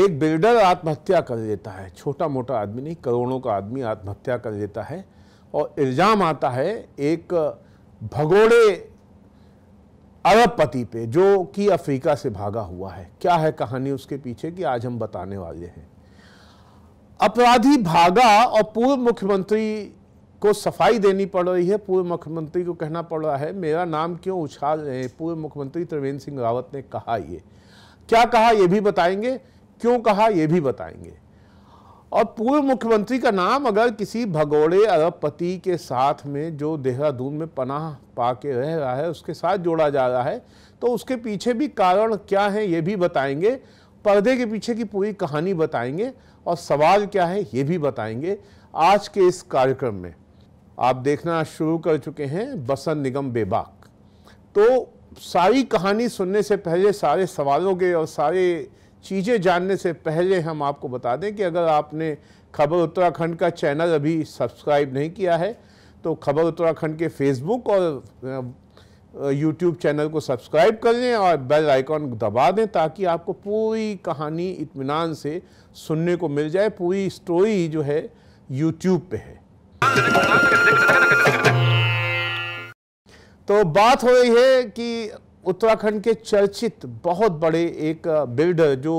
एक बिल्डर आत्महत्या कर लेता है छोटा मोटा आदमी नहीं करोड़ों का आदमी आत्महत्या कर लेता है और इल्ज़ाम आता है एक भगोड़े अरबपति पे जो कि अफ्रीका से भागा हुआ है क्या है कहानी उसके पीछे कि आज हम बताने वाले हैं अपराधी भागा और पूर्व मुख्यमंत्री को सफाई देनी पड़ रही है पूर्व मुख्यमंत्री को कहना पड़ रहा है मेरा नाम क्यों उछाल रहे हैं पूर्व मुख्यमंत्री त्रिवेंद्र सिंह रावत ने कहा ये क्या कहा यह भी बताएंगे क्यों कहा यह भी बताएंगे और पूर्व मुख्यमंत्री का नाम अगर किसी भगोड़े अरबपति के साथ में जो देहरादून में पनाह पा के रह रहा है उसके साथ जोड़ा जा रहा है तो उसके पीछे भी कारण क्या है ये भी बताएंगे पर्दे के पीछे की पूरी कहानी बताएंगे और सवाल क्या है ये भी बताएंगे आज के इस कार्यक्रम में आप देखना शुरू कर चुके हैं बसंत निगम बेबाक तो सारी कहानी सुनने से पहले सारे सवालों के और सारे चीज़ें जानने से पहले हम आपको बता दें कि अगर आपने खबर उत्तराखंड का चैनल अभी सब्सक्राइब नहीं किया है तो खबर उत्तराखंड के फेसबुक और यूट्यूब चैनल को सब्सक्राइब कर लें और बेल आइकॉन दबा दें ताकि आपको पूरी कहानी इत्मीनान से सुनने को मिल जाए पूरी स्टोरी जो है यूट्यूब पे है तो बात हो रही है कि उत्तराखंड के चर्चित बहुत बड़े एक बिल्डर जो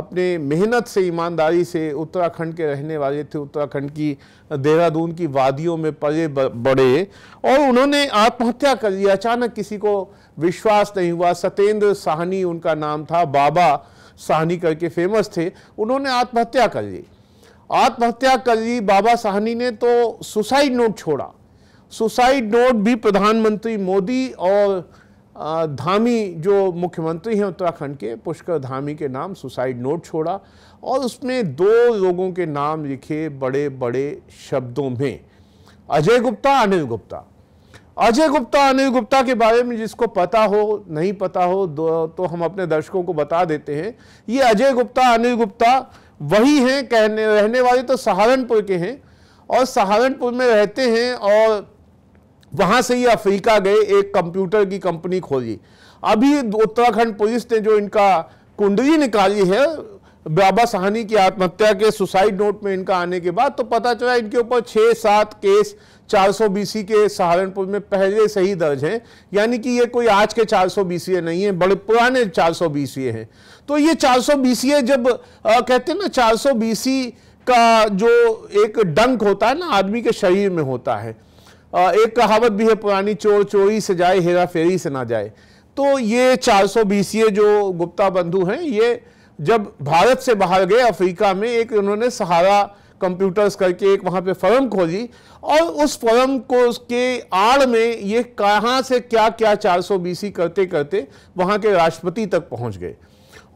अपने मेहनत से ईमानदारी से उत्तराखंड के रहने वाले थे उत्तराखंड की देहरादून की वादियों में पले बड़े और उन्होंने आत्महत्या कर ली अचानक किसी को विश्वास नहीं हुआ सत्येंद्र साहनी उनका नाम था बाबा साहनी करके फेमस थे उन्होंने आत्महत्या कर ली आत्महत्या कर ली बाबा साहनी ने तो सुसाइड नोट छोड़ा सुसाइड नोट भी प्रधानमंत्री मोदी और धामी जो मुख्यमंत्री हैं उत्तराखंड के पुष्कर धामी के नाम सुसाइड नोट छोड़ा और उसमें दो लोगों के नाम लिखे बड़े बड़े शब्दों में अजय गुप्ता अनिल गुप्ता अजय गुप्ता अनिल गुप्ता के बारे में जिसको पता हो नहीं पता हो तो हम अपने दर्शकों को बता देते हैं ये अजय गुप्ता अनिल गुप्ता वही हैं कहने रहने वाले तो सहारनपुर के हैं और सहारनपुर में रहते हैं और वहां से ये अफ्रीका गए एक कंप्यूटर की कंपनी खोली अभी उत्तराखंड पुलिस ने जो इनका कुंडली निकाली है बाबा साहनी की आत्महत्या के सुसाइड नोट में इनका आने के बाद तो पता चला इनके ऊपर छः सात केस 400 बीसी के सहारनपुर में पहले से ही दर्ज हैं यानी कि ये कोई आज के 400 बीसी नहीं है बड़े पुराने 400 बीसी हैं तो ये 400 बीसी जब आ, कहते हैं ना 400 बीसी का जो एक डंक होता है ना आदमी के शरीर में होता है एक कहावत भी है पुरानी चोर चोरी से जाए हेरा फेरी से ना जाए तो ये 400 बीसीए जो गुप्ता बंधु हैं ये जब भारत से बाहर गए अफ्रीका में एक उन्होंने सहारा कंप्यूटर्स करके एक वहाँ पे फर्म खोली और उस फर्म को उसके आड़ में ये कहाँ से क्या क्या 400 बीसी करते करते वहाँ के राष्ट्रपति तक पहुँच गए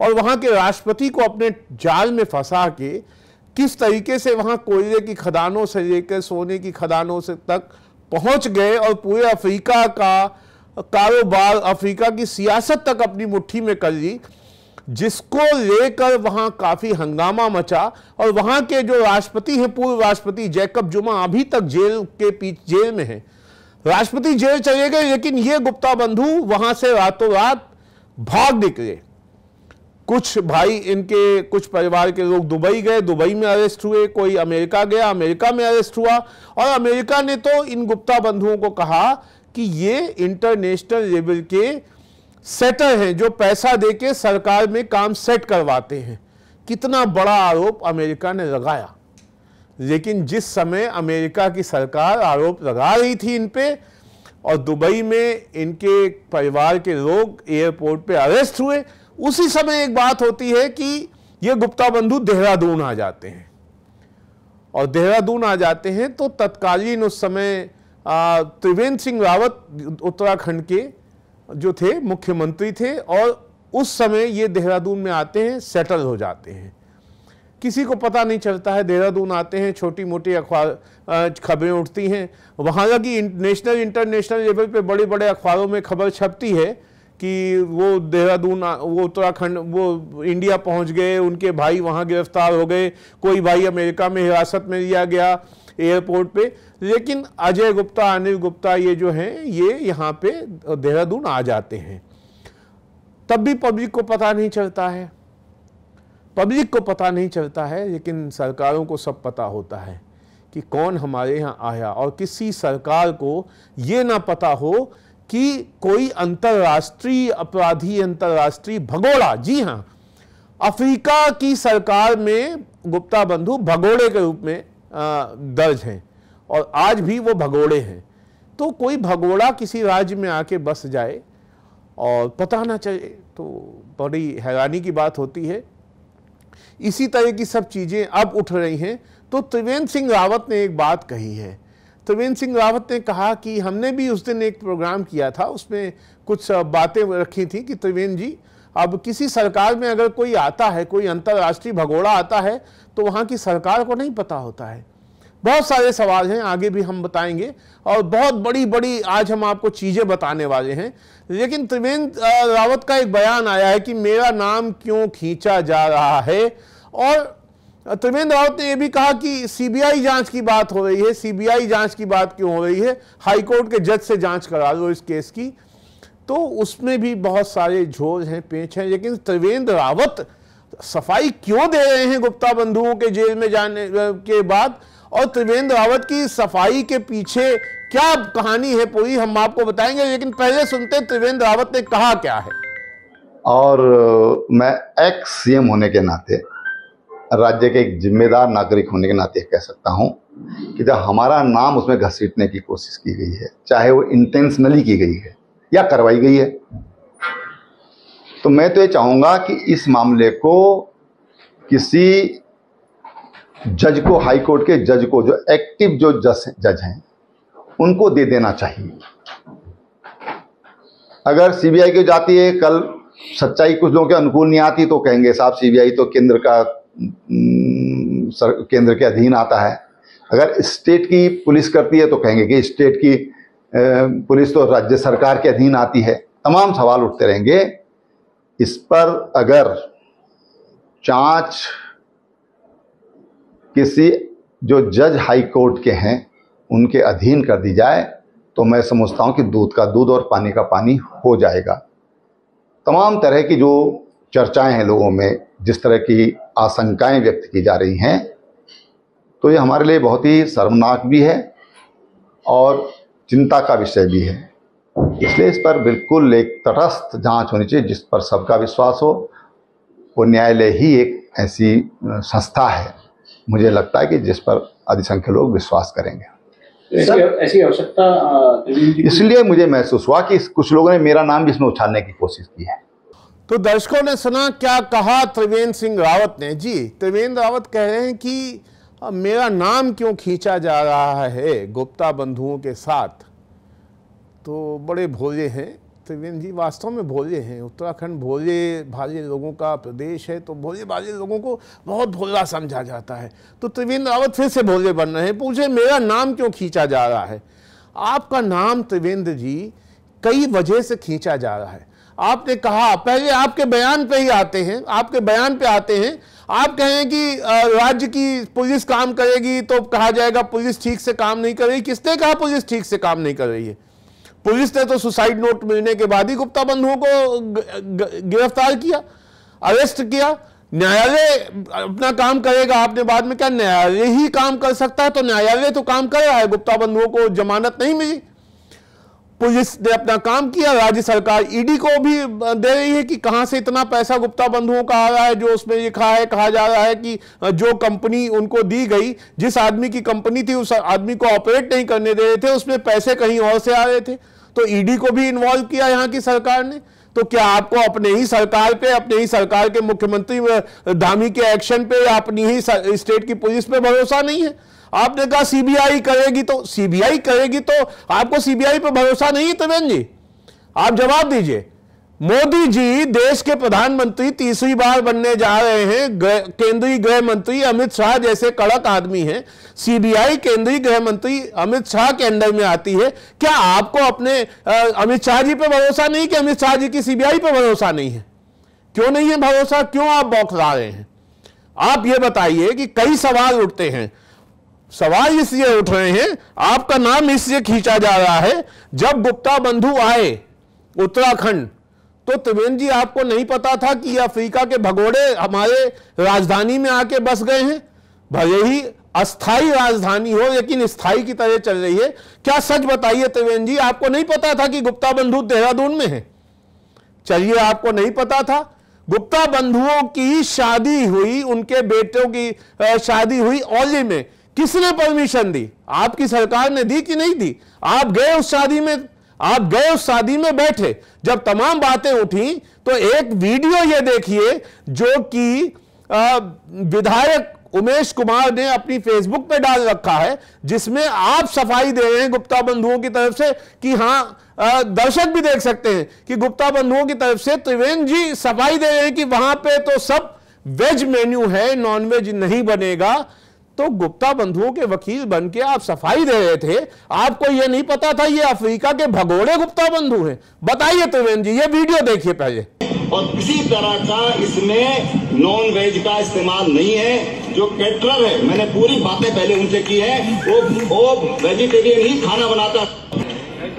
और वहाँ के राष्ट्रपति को अपने जाल में फंसा के किस तरीके से वहाँ कोयले की खदानों से लेकर सोने की खदानों से तक पहुंच गए और पूरे अफ्रीका का कारोबार अफ्रीका की सियासत तक अपनी मुट्ठी में कर ली जिसको लेकर वहां काफी हंगामा मचा और वहां के जो राष्ट्रपति हैं पूर्व राष्ट्रपति जैकब जुमा अभी तक जेल के पीछे जेल में हैं राष्ट्रपति जेल चले गए लेकिन ये गुप्ता बंधु वहां से रातों रात भाग निकले कुछ भाई इनके कुछ परिवार के लोग दुबई गए दुबई में अरेस्ट हुए कोई अमेरिका गया अमेरिका में अरेस्ट हुआ और अमेरिका ने तो इन गुप्ता बंधुओं को कहा कि ये इंटरनेशनल लेवल के सेटर हैं जो पैसा देके सरकार में काम सेट करवाते हैं कितना बड़ा आरोप अमेरिका ने लगाया लेकिन जिस समय अमेरिका की सरकार आरोप लगा रही थी इन पर और दुबई में इनके परिवार के लोग एयरपोर्ट पर अरेस्ट हुए उसी समय एक बात होती है कि ये गुप्ता बंधु देहरादून आ जाते हैं और देहरादून आ जाते हैं तो तत्कालीन उस समय त्रिवेंद्र सिंह रावत उत्तराखंड के जो थे मुख्यमंत्री थे और उस समय ये देहरादून में आते हैं सेटल हो जाते हैं किसी को पता नहीं चलता है देहरादून आते हैं छोटी मोटी अखबार खबरें उठती हैं वहाँ की नेशनल इंटरनेशनल लेवल पे बड़े बड़े अखबारों में खबर छपती है कि वो देहरादून वो उत्तराखंड वो इंडिया पहुंच गए उनके भाई वहां गिरफ्तार हो गए कोई भाई अमेरिका में हिरासत में लिया गया एयरपोर्ट पे लेकिन अजय गुप्ता अनिल गुप्ता ये जो हैं ये यहाँ पे देहरादून आ जाते हैं तब भी पब्लिक को पता नहीं चलता है पब्लिक को पता नहीं चलता है लेकिन सरकारों को सब पता होता है कि कौन हमारे यहाँ आया और किसी सरकार को ये ना पता हो कि कोई अंतर्राष्ट्रीय अपराधी अंतर्राष्ट्रीय भगोड़ा जी हाँ अफ्रीका की सरकार में गुप्ता बंधु भगोड़े के रूप में दर्ज हैं और आज भी वो भगोड़े हैं तो कोई भगोड़ा किसी राज्य में आके बस जाए और पता ना चले तो बड़ी हैरानी की बात होती है इसी तरह की सब चीज़ें अब उठ रही हैं तो त्रिवेंद्र सिंह रावत ने एक बात कही है त्रिवेंद्र सिंह रावत ने कहा कि हमने भी उस दिन एक प्रोग्राम किया था उसमें कुछ बातें रखी थी कि त्रिवेंद्र जी अब किसी सरकार में अगर कोई आता है कोई अंतर्राष्ट्रीय भगोड़ा आता है तो वहाँ की सरकार को नहीं पता होता है बहुत सारे सवाल हैं आगे भी हम बताएंगे और बहुत बड़ी बड़ी आज हम आपको चीज़ें बताने वाले हैं लेकिन त्रिवेंद्र रावत का एक बयान आया है कि मेरा नाम क्यों खींचा जा रहा है और त्रिवेंद्र रावत ने यह भी कहा कि सीबीआई जांच की बात हो रही है सीबीआई जांच की बात क्यों हो रही है हाईकोर्ट के जज से जांच करा लो इस केस की तो उसमें भी बहुत सारे झोल हैं पेच हैं लेकिन त्रिवेंद्र रावत सफाई क्यों दे रहे हैं गुप्ता बंधुओं के जेल में जाने के बाद और त्रिवेंद्र रावत की सफाई के पीछे क्या कहानी है पूरी हम आपको बताएंगे लेकिन पहले सुनते त्रिवेंद्र रावत ने कहा क्या है और मैं एक्स सीएम होने के नाते राज्य के एक जिम्मेदार नागरिक होने के नाते कह सकता हूँ कि जब हमारा नाम उसमें घसीटने की कोशिश की गई है चाहे वो इंटेंशनली की गई है या करवाई गई है तो मैं तो ये चाहूंगा कि इस मामले को किसी जज को हाई कोर्ट के जज को जो एक्टिव जो जज जज हैं उनको दे देना चाहिए अगर सीबीआई की जाती है कल सच्चाई कुछ लोगों के अनुकूल नहीं आती तो कहेंगे साहब सीबीआई तो केंद्र का केंद्र के अधीन आता है अगर स्टेट की पुलिस करती है तो कहेंगे कि स्टेट की पुलिस तो राज्य सरकार के अधीन आती है तमाम सवाल उठते रहेंगे इस पर अगर जांच किसी जो जज हाई कोर्ट के हैं उनके अधीन कर दी जाए तो मैं समझता हूं कि दूध का दूध और पानी का पानी हो जाएगा तमाम तरह की जो चर्चाएं हैं लोगों में जिस तरह की आशंकाएं व्यक्त की जा रही हैं तो ये हमारे लिए बहुत ही शर्मनाक भी है और चिंता का विषय भी है इसलिए इस पर बिल्कुल एक तटस्थ जांच होनी चाहिए जिस पर सबका विश्वास हो वो न्यायालय ही एक ऐसी संस्था है मुझे लगता है कि जिस पर अधिसंख्य लोग विश्वास करेंगे तो ऐसी आवश्यकता इसलिए मुझे महसूस हुआ कि कुछ लोगों ने मेरा नाम भी इसमें उछालने की कोशिश की है तो दर्शकों ने सुना क्या कहा त्रिवेंद्र सिंह रावत ने जी त्रिवेंद्र रावत कह रहे हैं कि मेरा नाम क्यों खींचा जा रहा है गुप्ता बंधुओं के साथ तो बड़े भोले हैं त्रिवेंद्र जी वास्तव में भोले हैं उत्तराखंड भोले भाले लोगों का प्रदेश है तो भोले भाले लोगों को बहुत भोला समझा जाता है तो त्रिवेंद्र रावत फिर से भोले बन रहे हैं पूछे मेरा नाम क्यों खींचा जा रहा है आपका नाम त्रिवेंद्र जी कई वजह से खींचा जा रहा है आपने कहा पहले आपके बयान पे ही आते हैं आपके बयान पे आते हैं आप कहें कि राज्य की पुलिस काम करेगी तो कहा जाएगा पुलिस ठीक से काम नहीं कर रही किसने कहा पुलिस ठीक से काम नहीं कर रही है पुलिस ने तो सुसाइड नोट मिलने के बाद ही गुप्ता बंधुओं को गिरफ्तार किया अरेस्ट किया न्यायालय अपना काम करेगा आपने बाद में क्या न्यायालय ही काम कर सकता है तो न्यायालय तो काम कर रहा है गुप्ता बंधुओं को जमानत नहीं मिली पुलिस तो ने अपना काम किया राज्य सरकार ईडी e को भी दे रही है कि कहां से इतना पैसा गुप्ता बंधुओं का आ रहा है जो उसमें लिखा है कहा जा रहा है कि जो कंपनी उनको दी गई जिस आदमी की कंपनी थी उस आदमी को ऑपरेट नहीं करने दे रहे थे उसमें पैसे कहीं और से आ रहे थे तो ईडी e को भी इन्वॉल्व किया यहाँ की सरकार ने तो क्या आपको अपने ही सरकार पे अपने ही सरकार के मुख्यमंत्री धामी के एक्शन पे या अपनी ही स्टेट की पुलिस पे भरोसा नहीं है आपने कहा सीबीआई करेगी तो सीबीआई करेगी तो आपको सीबीआई पर भरोसा नहीं है त्रिवेंद्र जी आप जवाब दीजिए मोदी जी देश के प्रधानमंत्री तीसरी बार बनने जा रहे हैं केंद्रीय गृह मंत्री अमित शाह जैसे कड़क आदमी हैं सीबीआई केंद्रीय गृह मंत्री अमित शाह के अंडर में आती है क्या आपको अपने अमित शाह जी पर भरोसा नहीं कि अमित शाह जी की सीबीआई पर भरोसा नहीं है क्यों नहीं है भरोसा क्यों आप बौखला रहे हैं आप ये बताइए कि कई सवाल उठते हैं सवाल इसलिए उठ रहे हैं आपका नाम इसलिए खींचा जा रहा है जब गुप्ता बंधु आए उत्तराखंड तो त्रिवेंद्र जी आपको नहीं पता था कि अफ्रीका के भगोड़े हमारे राजधानी में आके बस गए हैं भले ही अस्थाई राजधानी हो लेकिन स्थाई की तरह चल रही है क्या सच बताइए त्रिवेंद्र जी आपको नहीं पता था कि गुप्ता बंधु देहरादून में है चलिए आपको नहीं पता था गुप्ता बंधुओं की शादी हुई उनके बेटों की शादी हुई औली में किसने परमिशन दी आपकी सरकार ने दी कि नहीं दी आप गए उस शादी में आप गए उस शादी में बैठे जब तमाम बातें उठी तो एक वीडियो ये देखिए जो कि विधायक उमेश कुमार ने अपनी फेसबुक पे डाल रखा है जिसमें आप सफाई दे रहे हैं गुप्ता बंधुओं की तरफ से कि हाँ दर्शक भी देख सकते हैं कि गुप्ता बंधुओं की तरफ से त्रिवेंद्र जी सफाई दे रहे हैं कि वहां पे तो सब वेज मेन्यू है नॉन वेज नहीं बनेगा तो गुप्ता बंधुओं के वकील बन के आप सफाई दे रहे थे आपको यह नहीं पता था ये अफ्रीका के भगोड़े गुप्ता बंधु हैं बताइए त्रिवेंद्र जी ये वीडियो देखिए पहले और किसी तरह का इसमें नॉन वेज का इस्तेमाल नहीं है जो कैटरर है मैंने पूरी बातें पहले उनसे की है वो वो वेजिटेरियन ही खाना बनाता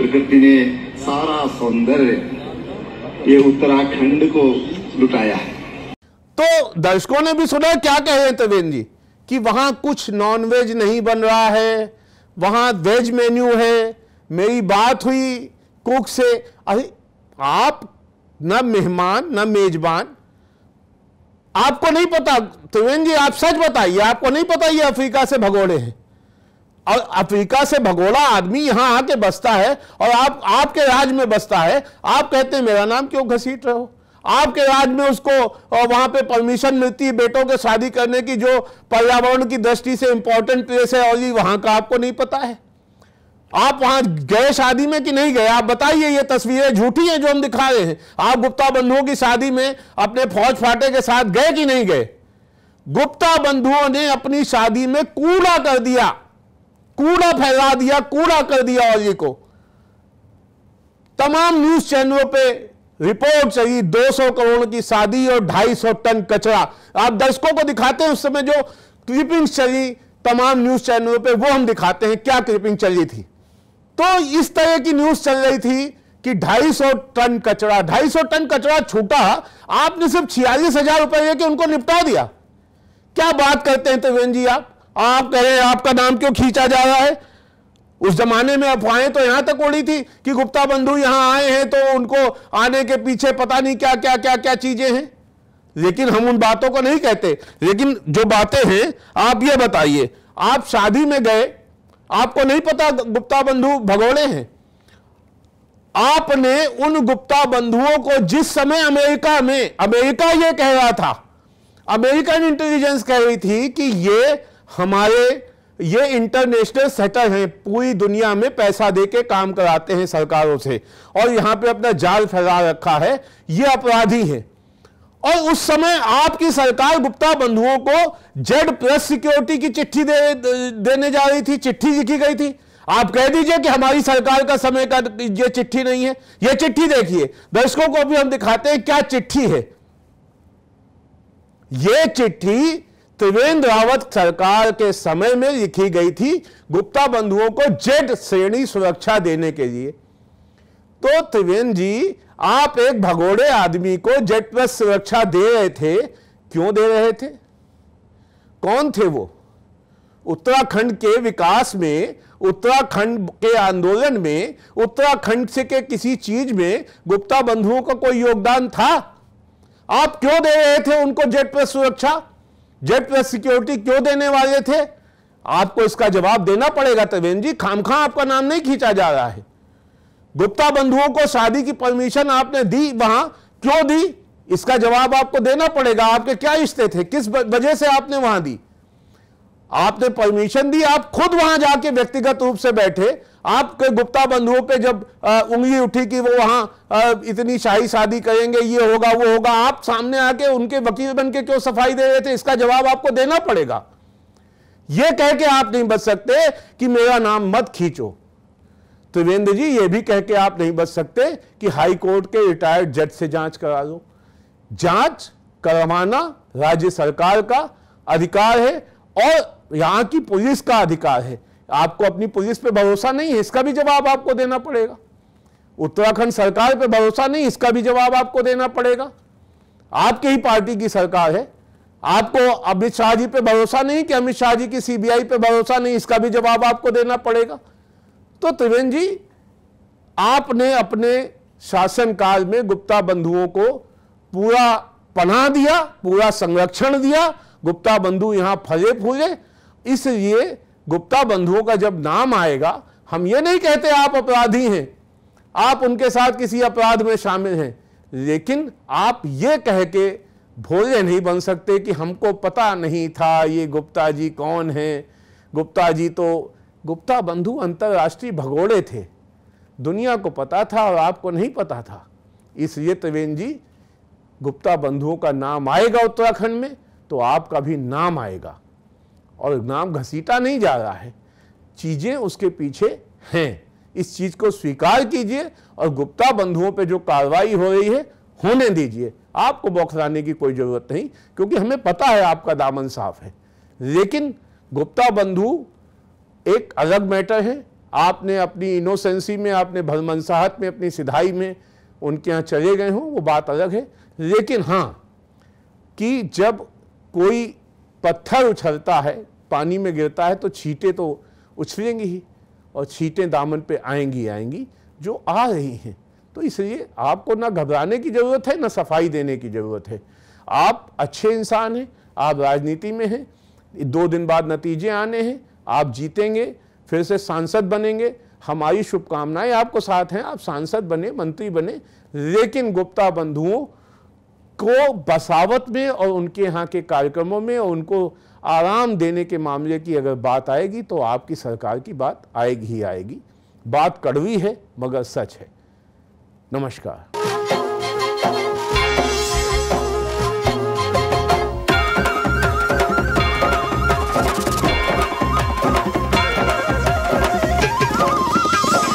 प्रकृति ने सारा सौंदर्य ये उत्तराखंड को लुटाया है तो दर्शकों ने भी सुना क्या कहे त्रिवेंद्र जी कि वहाँ कुछ नॉनवेज नहीं बन रहा है वहाँ वेज मेन्यू है मेरी बात हुई कुक से अरे आप न मेहमान न मेजबान आपको नहीं पता त्रिवेंद्र जी आप सच बताइए आपको नहीं पता ये अफ्रीका से भगोड़े हैं और अफ्रीका से भगोड़ा आदमी यहाँ आके बसता है और आप आपके राज में बसता है आप कहते हैं मेरा नाम क्यों घसीट रहे हो आपके राज में उसको वहां पे परमिशन मिलती है बेटों के शादी करने की जो पर्यावरण की दृष्टि से इंपॉर्टेंट प्लेस है और ये वहां का आपको नहीं पता है आप वहां गए शादी में कि नहीं गए आप बताइए ये तस्वीरें झूठी हैं जो हम दिखा रहे हैं आप गुप्ता बंधुओं की शादी में अपने फौज फाटे के साथ गए कि नहीं गए गुप्ता बंधुओं ने अपनी शादी में कूड़ा कर दिया कूड़ा फैला दिया कूड़ा कर दिया और ये को तमाम न्यूज चैनलों पे रिपोर्ट चाहिए 200 करोड़ की शादी और 250 टन कचरा आप दर्शकों को दिखाते हैं उस समय जो क्लिपिंग चली तमाम न्यूज चैनलों पे वो हम दिखाते हैं क्या क्लिपिंग चल रही थी तो इस तरह की न्यूज चल रही थी कि 250 टन कचरा 250 टन कचरा छूटा आपने सिर्फ छियालीस हजार रुपए लेके उनको निपटा दिया क्या बात करते हैं त्रिवेंद्र जी आप कह रहे हैं आपका नाम क्यों खींचा जा रहा है उस जमाने में अफवाहें तो यहां तक उड़ी थी कि गुप्ता बंधु यहां आए हैं तो उनको आने के पीछे पता नहीं क्या क्या क्या क्या चीजें हैं लेकिन हम उन बातों को नहीं कहते लेकिन जो बातें हैं आप ये बताइए आप शादी में गए आपको नहीं पता गुप्ता बंधु भगोड़े हैं आपने उन गुप्ता बंधुओं को जिस समय अमेरिका में अमेरिका यह कह रहा था अमेरिकन इंटेलिजेंस कह रही थी कि ये हमारे ये इंटरनेशनल सेटर हैं पूरी दुनिया में पैसा देके काम कराते हैं सरकारों से और यहां पे अपना जाल फैला रखा है ये अपराधी हैं और उस समय आपकी सरकार गुप्ता बंधुओं को जेड प्लस सिक्योरिटी की चिट्ठी दे, देने जा रही थी चिट्ठी लिखी गई थी आप कह दीजिए कि हमारी सरकार का समय का ये चिट्ठी नहीं है ये चिट्ठी देखिए दर्शकों को भी हम दिखाते हैं क्या चिट्ठी है ये चिट्ठी त्रिवेंद्र रावत सरकार के समय में लिखी गई थी गुप्ता बंधुओं को जेड श्रेणी सुरक्षा देने के लिए तो त्रिवेंद्र जी आप एक भगोड़े आदमी को जेट प्लस सुरक्षा दे रहे थे क्यों दे रहे थे कौन थे वो उत्तराखंड के विकास में उत्तराखंड के आंदोलन में उत्तराखंड से के किसी चीज में गुप्ता बंधुओं का कोई योगदान था आप क्यों दे रहे थे उनको जेट प्लस सुरक्षा जेट प्लस सिक्योरिटी क्यों देने वाले थे आपको इसका जवाब देना पड़ेगा त्रिवेंद्र जी खामखा आपका नाम नहीं खींचा जा रहा है गुप्ता बंधुओं को शादी की परमिशन आपने दी वहां क्यों दी इसका जवाब आपको देना पड़ेगा आपके क्या रिश्ते थे किस वजह से आपने वहां दी आपने परमिशन दी आप खुद वहां जाके व्यक्तिगत रूप से बैठे आपके गुप्ता बंधुओं पे जब आ, उंगली उठी कि वो वहां इतनी शाही शादी करेंगे ये होगा वो होगा आप सामने आके उनके वकील बन के क्यों सफाई दे रहे थे इसका जवाब आपको देना पड़ेगा ये कह के आप नहीं बच सकते कि मेरा नाम मत खींचो त्रिवेंद्र जी ये भी कह के आप नहीं बच सकते कि हाई कोर्ट के रिटायर्ड जज से जांच करा लो जांच करवाना राज्य सरकार का अधिकार है और यहाँ की पुलिस का अधिकार है आपको अपनी पुलिस पे भरोसा नहीं है इसका भी जवाब आपको देना पड़ेगा उत्तराखंड सरकार पे भरोसा नहीं इसका भी जवाब आपको देना पड़ेगा आपके ही पार्टी की सरकार है आपको अमित शाह जी पे भरोसा नहीं कि अमित शाह जी की सीबीआई पे भरोसा नहीं इसका भी जवाब आपको देना पड़ेगा तो त्रिवेंद्र जी आपने अपने शासनकाल में गुप्ता बंधुओं को पूरा पना दिया पूरा संरक्षण दिया गुप्ता बंधु यहां फले फूले इसलिए गुप्ता बंधुओं का जब नाम आएगा हम ये नहीं कहते आप अपराधी हैं आप उनके साथ किसी अपराध में शामिल हैं लेकिन आप ये कह के भोले नहीं बन सकते कि हमको पता नहीं था ये गुप्ता जी कौन है गुप्ता जी तो गुप्ता बंधु अंतर्राष्ट्रीय भगोड़े थे दुनिया को पता था और आपको नहीं पता था इसलिए त्रिवेंद्र जी गुप्ता बंधुओं का नाम आएगा उत्तराखंड में तो आपका भी नाम आएगा और नाम घसीटा नहीं जा रहा है चीज़ें उसके पीछे हैं इस चीज़ को स्वीकार कीजिए और गुप्ता बंधुओं पे जो कार्रवाई हो रही है होने दीजिए आपको बौखलाने की कोई ज़रूरत नहीं क्योंकि हमें पता है आपका दामन साफ है लेकिन गुप्ता बंधु एक अलग मैटर है आपने अपनी इनोसेंसी में आपने भरमनसाहत में अपनी सिधाई में उनके यहाँ चले गए हों वो बात अलग है लेकिन हाँ कि जब कोई पत्थर उछलता है पानी में गिरता है तो छीटे तो उछलेंगी ही और छीटें दामन पे आएंगी आएंगी जो आ रही हैं तो इसलिए आपको ना घबराने की ज़रूरत है ना सफाई देने की ज़रूरत है आप अच्छे इंसान हैं आप राजनीति में हैं दो दिन बाद नतीजे आने हैं आप जीतेंगे फिर से सांसद बनेंगे हमारी शुभकामनाएं आपको साथ हैं आप सांसद बने मंत्री बने लेकिन गुप्ता बंधुओं को बसावत में और उनके यहाँ के कार्यक्रमों में और उनको आराम देने के मामले की अगर बात आएगी तो आपकी सरकार की बात आएगी ही आएगी बात कड़वी है मगर सच है नमस्कार